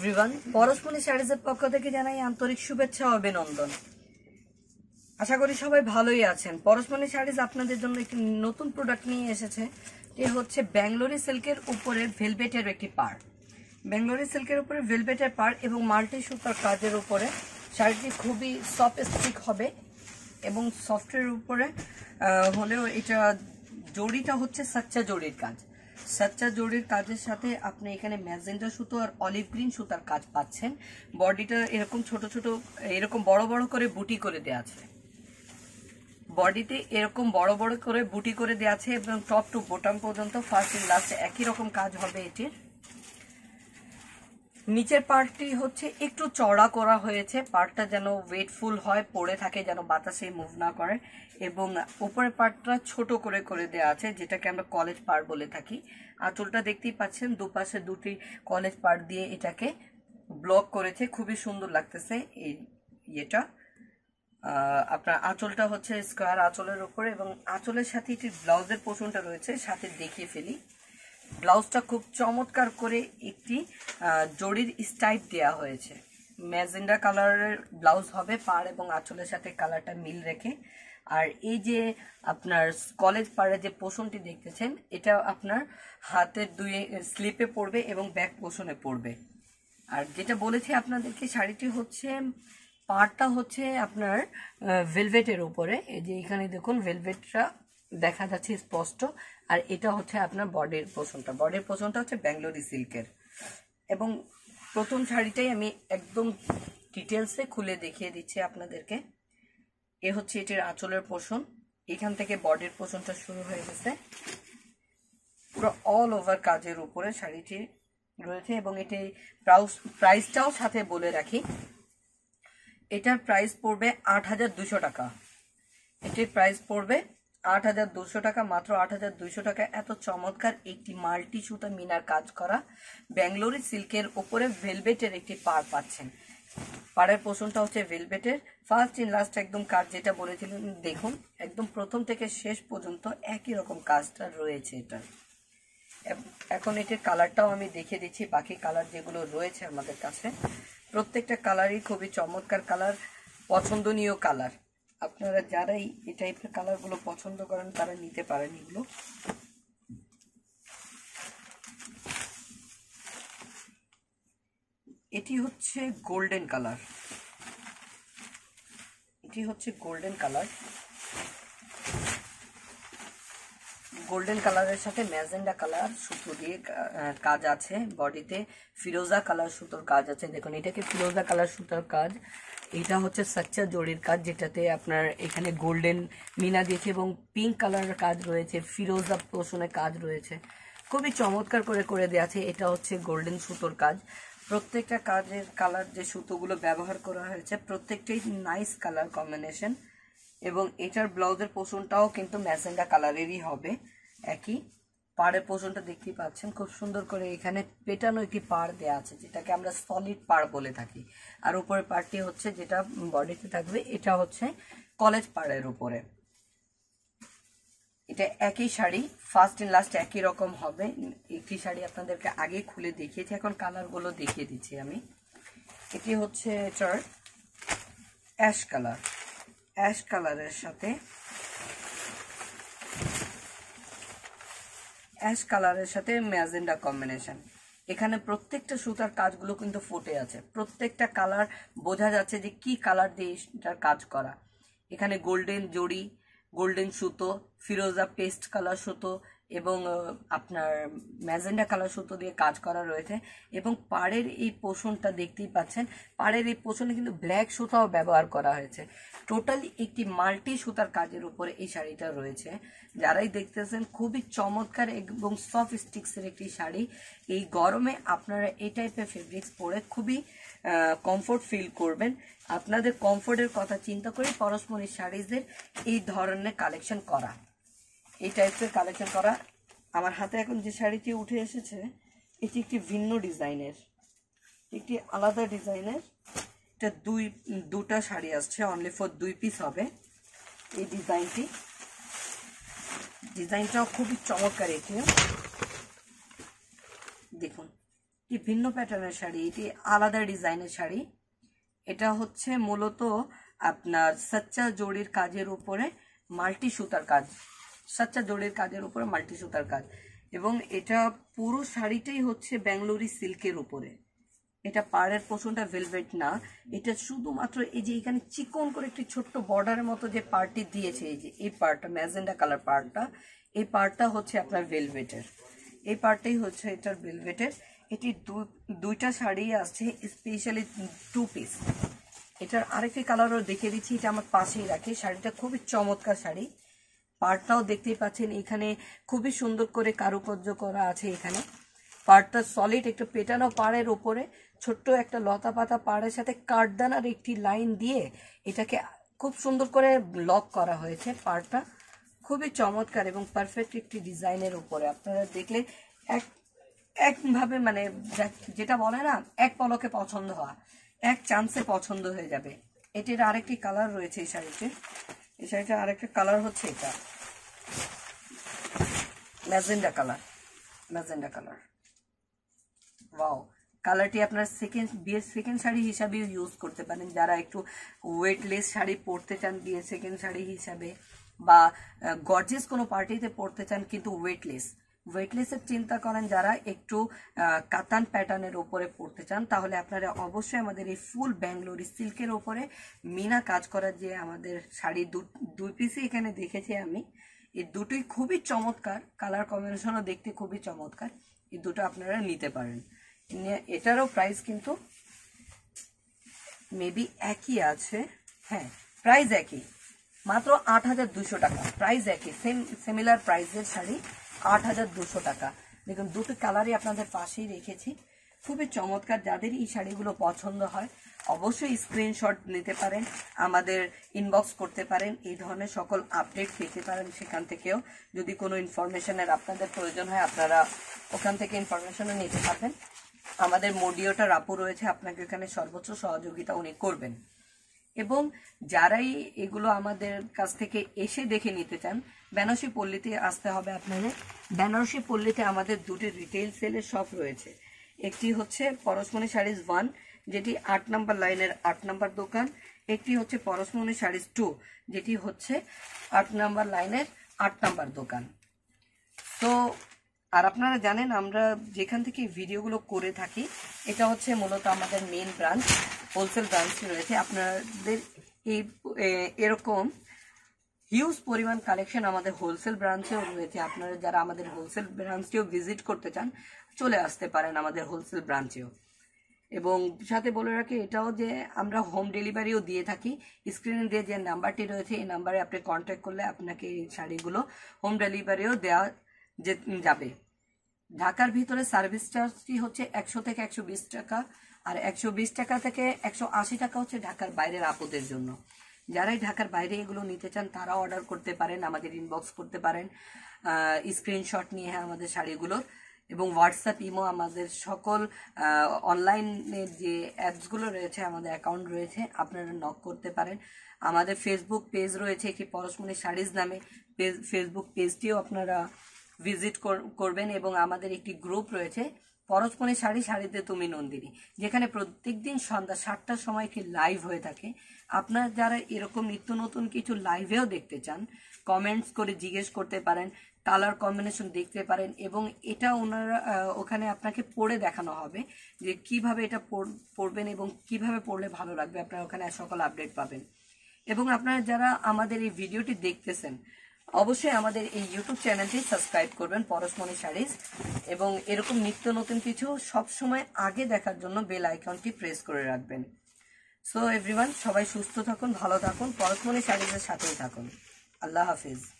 everyone পরশমণি শাড়িজের পক্ষ থেকে জানাই আন্তরিক শুভেচ্ছা ও অভিনন্দন আশা করি সবাই ভালোই আছেন পরশমণি শাড়িজ আপনাদের জন্য একটি নতুন প্রোডাক্ট নিয়ে এসেছে এ হচ্ছে ব্যাঙ্গলোরি সিল্কের উপরে ভেলভেটের একটি পার ব্যাঙ্গলোরি সিল্কের উপরে ভেলভেটের পার এবং মাল্টি সুতার কাজের উপরে শাড়িটি খুবই সফট স্টিক হবে এবং সফটের উপরে হলেও এটা জড়িটা হচ্ছে সাচ্চা জড়ির কাজ সাচ্চা জরির কাজের সাথে আপনি এখানে ম্যাজেন্ডা সুতো আর অলিভ গ্রিন সুতার কাজ পাচ্ছেন বডিটা এরকম ছোট ছোট এরকম বড় বড় করে বুটি করে দেওয়া আছে বডিতে এরকম বড় বড় করে বুটি করে দেওয়া আছে এবং টপ টু বোটাম পর্যন্ত ফার্স্ট লাস্ট একই রকম কাজ হবে এটির নিচের পার্টটি হচ্ছে একটু চড়া করা হয়েছে পার্টটা যেন ওয়েটফুল হয় পড়ে থাকে যেন বাতাসে মুভ না করে এবং ওপরের পার্টটা ছোট করে করে দেওয়া আছে যেটাকে আমরা কলেজ পার বলে থাকি আঁচলটা দেখতেই পাচ্ছেন দুপাশে দুটি কলেজ পার দিয়ে এটাকে ব্লক করেছে খুবই সুন্দর লাগতেছে এই ইয়েটা আপনার আঁচলটা হচ্ছে স্কোয়ার আঁচলের ওপরে এবং আঁচলের সাথে একটি ব্লাউজের পোষণটা রয়েছে সাথে দেখিয়ে ফেলি ব্লাউজটা খুব চমৎকার করে একটি জড়ির স্টাইপ দেয়া হয়েছে ম্যাজেন্ডা কালারের ব্লাউজ হবে পার এবং আঁচলের সাথে কালারটা মিল রেখে আর এই যে আপনার কলেজ পারে যে পোষণটি দেখতেছেন এটা আপনার হাতের দুই স্লিপে পড়বে এবং ব্যাক পোষণে পড়বে আর যেটা বলেছি আপনাদেরকে শাড়িটি হচ্ছে পাড়টা হচ্ছে আপনার ভেলভেটের উপরে এই যে এখানে দেখুন ভেলভেটটা দেখা যাচ্ছে স্পষ্ট আর এটা হচ্ছে আপনার বডির পোষণটা বডির পোষণটা হচ্ছে ব্যাঙ্গলোরি সিল্কের এবং প্রথম শাড়িটাই আমি একদম ডিটেলসে খুলে দেখিয়ে দিচ্ছি আপনাদেরকে এ হচ্ছে এটির আঁচলের পোষণ এখান থেকে বডির পোষণটা শুরু হয়ে গেছে পুরো অল ওভার কাজের উপরে শাড়িটি রয়েছে এবং এটি প্রাউস প্রাইসটাও সাথে বলে রাখি এটার প্রাইস পড়বে আট হাজার দুশো টাকা এটির প্রাইস পড়বে আট হাজার দুশো টাকা মাত্র আট হাজার দুইশো টাকা এত চমৎকার একটি মাল্টি সুতা মিনার কাজ করা ব্যাঙ্গলোরি সিল্কের ওপরে ভেলভেটের একটি পার পাচ্ছেন পাড়ের পোষণটা হচ্ছে ভেলভেটের ফার্স্ট ইন লাস্ট একদম কাজ যেটা বলেছিলেন দেখুন একদম প্রথম থেকে শেষ পর্যন্ত একই রকম কাজটা রয়েছে এটা এখন এটির কালারটাও আমি দেখে দিচ্ছি বাকি কালার যেগুলো রয়েছে আমাদের কাছে প্রত্যেকটা কালারই খুবই চমৎকার কালার পছন্দনীয় কালার আপনারা যারাই এই টাইপের কালারগুলো পছন্দ করেন তারা নিতে পারেন এগুলো এটি হচ্ছে গোল্ডেন কালার এটি হচ্ছে গোল্ডেন কালার গোল্ডেন কালারের সাথে ম্যাজেন্ডা কালার সুতো দিয়ে কাজ আছে বডিতে ফিরোজা কালার সুতোর কাজ আছে দেখুন এটাকে ফিরোজা কালার সুতোর কাজ এটা হচ্ছে সাচ্চা জরির কাজ যেটাতে আপনার এখানে গোল্ডেন মিনা দিয়েছে এবং পিঙ্ক কালারের কাজ রয়েছে ফিরোজা পোষণের কাজ রয়েছে খুবই চমৎকার করে করে দেওয়া আছে এটা হচ্ছে গোল্ডেন সুতোর কাজ প্রত্যেকটা কাজের কালার যে সুতোগুলো ব্যবহার করা হয়েছে প্রত্যেকটাই নাইস কালার কম্বিনেশন এবং এটার ব্লাউজের পোষণটাও কিন্তু ম্যাসেন্ডা কালারেরই হবে একই পাড়ে পর্যন্ত দেখতেই পাচ্ছেন খুব সুন্দর করে এখানে পেটানো একটি পাড় দেওয়া আছে যেটাকে আমরা সলিড পাড় বলে থাকি আর উপরের পাড়টি হচ্ছে যেটা বডিতে থাকবে এটা হচ্ছে কলেজ পাড়ের উপরে এটা একই শাড়ি ফার্স্ট এন্ড লাস্ট একই রকম হবে একটি শাড়ি আপনাদেরকে আগে খুলে দেখিয়েছি এখন কালারগুলো দেখিয়ে দিচ্ছি আমি এটি হচ্ছে এটার অ্যাশ কালার অ্যাশ কালারের সাথে অ্যাশ কালারের সাথে ম্যাজেন্ডা কম্বিনেশন এখানে প্রত্যেকটা সুতার কাজগুলো কিন্তু ফুটে আছে প্রত্যেকটা কালার বোঝা যাচ্ছে যে কি কালার দিয়ে এটার কাজ করা এখানে গোল্ডেন জড়ি গোল্ডেন সুতো ফিরোজা পেস্ট কালার সুতো এবং আপনার ম্যাজেন্ডা কালার সুতো দিয়ে কাজ করা রয়েছে এবং পাড়ের এই পোষণটা দেখতেই পাচ্ছেন পাড়ের এই পোষণে কিন্তু ব্ল্যাক সুতাও ব্যবহার করা হয়েছে টোটালি একটি মাল্টি সুতার কাজের উপরে এই শাড়িটা রয়েছে যারাই দেখতেছেন খুবই চমৎকার এবং সফট স্টিক্সের একটি শাড়ি এই গরমে আপনারা এই টাইপের ফেব্রিক্স পরে খুবই কমফোর্ট ফিল করবেন আপনাদের কমফোর্টের কথা চিন্তা করে পরস্পরের শাড়িদের এই ধরনের কালেকশন করা এই টাইপের কালেকশন করা আমার হাতে এখন যে শাড়িটি উঠে এসেছে এটি একটি ভিন্ন ডিজাইনের একটি আলাদা ডিজাইনের এটা দুই দুটা শাড়ি আসছে অনলি ফর দুই পিস হবে এই ডিজাইনটি ডিজাইনটাও খুবই চমৎকার এটি দেখুন এটি ভিন্ন প্যাটার্নের শাড়ি এটি আলাদা ডিজাইনের শাড়ি এটা হচ্ছে মূলত আপনার সচ্চা জড়ির কাজের উপরে মাল্টি সুতার কাজ সাচ্চা জোড়ের কাজের উপরে মাল্টি সুতার কাজ এবং এটা পুরো শাড়িটাই হচ্ছে ব্যাঙ্গলোরি সিল্কের উপরে এটা পাড়ের পোষণটা ভেলভেট না এটা শুধুমাত্র এই যে এখানে চিকন করে একটি ছোট্ট বর্ডারের মতো যে পার্টি দিয়েছে এই যে এই পার্টটা ম্যাজেন্ডা কালার পার্টটা এই পার্টটা হচ্ছে আপনার ভেলভেটের এই পার্টটাই হচ্ছে এটার ভেলভেটের এটি দুইটা শাড়ি আছে স্পেশালি টু পিস এটার আরেকটি কালারও দেখে দিচ্ছি এটা আমার পাশেই রাখে শাড়িটা খুবই চমৎকার শাড়ি পার্টটাও দেখতেই পাচ্ছেন এখানে খুবই সুন্দর করে কারুকার্য করা আছে এখানে পার্টটা সলিড একটু পেটানো পাড়ের ওপরে ছোট্ট একটা লতা পাতা পাড়ের সাথে কাঠদানার একটি লাইন দিয়ে এটাকে খুব সুন্দর করে ব্লক করা হয়েছে পার্টটা খুবই চমৎকার এবং পারফেক্ট একটি ডিজাইনের ওপরে আপনারা দেখলে এক একভাবে মানে যেটা বলে না এক পলকে পছন্দ হওয়া এক চান্সে পছন্দ হয়ে যাবে এটির আরেকটি কালার রয়েছে এই শাড়িতে এই শাড়িটা আরেকটা কালার হচ্ছে এটা magenta colour magenta colour wow কালারটি আপনার সেকেন্ড বিয়ের সেকেন্ড শাড়ি হিসাবেও ইউজ করতে পারেন যারা একটু ওয়েটলেস শাড়ি পরতে চান বিয়ের সেকেন্ড শাড়ি হিসাবে বা গর্জেস কোনো পার্টিতে পরতে চান কিন্তু ওয়েটলেস ওয়েটলেসের চিন্তা করেন যারা একটু কাতান প্যাটার্নের ওপরে পড়তে চান তাহলে আপনারা অবশ্যই আমাদের এই ফুল ব্যাঙ্গলোরি সিল্কের ওপরে মিনা কাজ করার যে আমাদের শাড়ি দুই পিসই এখানে দেখেছি আমি এই দুটোই খুবই চমৎকার কালার কম্বিনেশনও দেখতে খুবই চমৎকার এই দুটো আপনারা নিতে পারেন এটারও প্রাইস কিন্তু মেবি একই আছে হ্যাঁ প্রাইস একই মাত্র আট হাজার দুশো টাকা প্রাইস একই সেম সিমিলার প্রাইসের শাড়ি আট হাজার দুশো টাকা দেখুন দুটো কালারই আপনাদের পাশেই রেখেছি খুবই চমৎকার যাদের এই শাড়িগুলো পছন্দ হয় অবশ্যই স্ক্রিনশট নিতে পারেন আমাদের ইনবক্স করতে পারেন এই ধরনের সকল আপডেট পেতে পারেন সেখান থেকেও যদি কোনো ইনফরমেশনের আপনাদের প্রয়োজন হয় আপনারা ওখান থেকে ইনফরমেশনও নিতে পারবেন আমাদের মডিওটা রাপু রয়েছে আপনাকে এখানে সর্বোচ্চ সহযোগিতা উনি করবেন এবং যারাই এগুলো আমাদের কাছ থেকে এসে দেখে নিতে চান বেনারসি পল্লীতে আসতে হবে আপনাদের বেনারসি পল্লীতে আমাদের দুটি রিটেল সেলের শপ রয়েছে একটি হচ্ছে পরশমণি শাড়িজ ওয়ান যেটি আট নাম্বার লাইনের আট নাম্বার দোকান একটি হচ্ছে পরশমণি শাড়িজ টু যেটি হচ্ছে আট নাম্বার লাইনের আট নাম্বার দোকান তো আর আপনারা জানেন আমরা যেখান থেকে ভিডিওগুলো করে থাকি এটা হচ্ছে মূলত আমাদের মেন ব্রাঞ্চ হোলসেল ব্রাঞ্চ রয়েছে আপনাদের এই এরকম হিউজ পরিমাণ কালেকশন আমাদের হোলসেল ব্রাঞ্চেও রয়েছে আপনারা যারা আমাদের হোলসেল ব্রাঞ্চটিও ভিজিট করতে চান চলে আসতে পারেন আমাদের হোলসেল ব্রাঞ্চেও এবং সাথে বলে রাখি এটাও যে আমরা হোম ডেলিভারিও দিয়ে থাকি স্ক্রিনে দিয়ে যে নাম্বারটি রয়েছে এই নাম্বারে আপনি কন্ট্যাক্ট করলে আপনাকে এই শাড়িগুলো হোম ডেলিভারিও দেওয়া যাবে ঢাকার ভিতরে সার্ভিস চার্জটি হচ্ছে একশো থেকে একশো টাকা আর একশো টাকা থেকে একশো টাকা হচ্ছে ঢাকার বাইরের আপদের জন্য যারাই ঢাকার বাইরে এগুলো নিতে চান তারা অর্ডার করতে পারেন আমাদের ইনবক্স করতে পারেন স্ক্রিনশট নিয়ে আমাদের শাড়িগুলোর এবং হোয়াটসঅ্যাপ ইমো আমাদের সকল অনলাইনে যে অ্যাপসগুলো রয়েছে আমাদের অ্যাকাউন্ট রয়েছে আপনারা নক করতে পারেন আমাদের ফেসবুক পেজ রয়েছে একটি পরশমণি শাড়িজ নামে পেজ ফেসবুক পেজটিও আপনারা ভিজিট করবেন এবং আমাদের একটি গ্রুপ রয়েছে পরশমণি শাড়ি শাড়িতে তুমি নন্দিনী যেখানে প্রত্যেক দিন সন্ধ্যা সাতটার সময় একটি লাইভ হয়ে থাকে আপনারা যারা এরকম নিত্য নতুন কিছু লাইভেও দেখতে চান কমেন্টস করে জিজ্ঞেস করতে পারেন কালার কম্বিনেশন দেখতে পারেন এবং এটা ওনারা ওখানে আপনাকে পড়ে দেখানো হবে যে কিভাবে এটা পড়বেন এবং কিভাবে পড়লে ভালো লাগবে আপনারা ওখানে সকল আপডেট পাবেন এবং আপনারা যারা আমাদের এই ভিডিওটি দেখতেছেন অবশ্যই আমাদের এই ইউটিউব চ্যানেলটি সাবস্ক্রাইব করবেন পরশমণি শাড়িজ এবং এরকম নিত্য নতুন কিছু সবসময় আগে দেখার জন্য বেল আইকনটি প্রেস করে রাখবেন সো এভরিওয়ান সবাই সুস্থ থাকুন ভালো থাকুন পরশমণি শাড়িজের সাথেই থাকুন আল্লাহ হাফিজ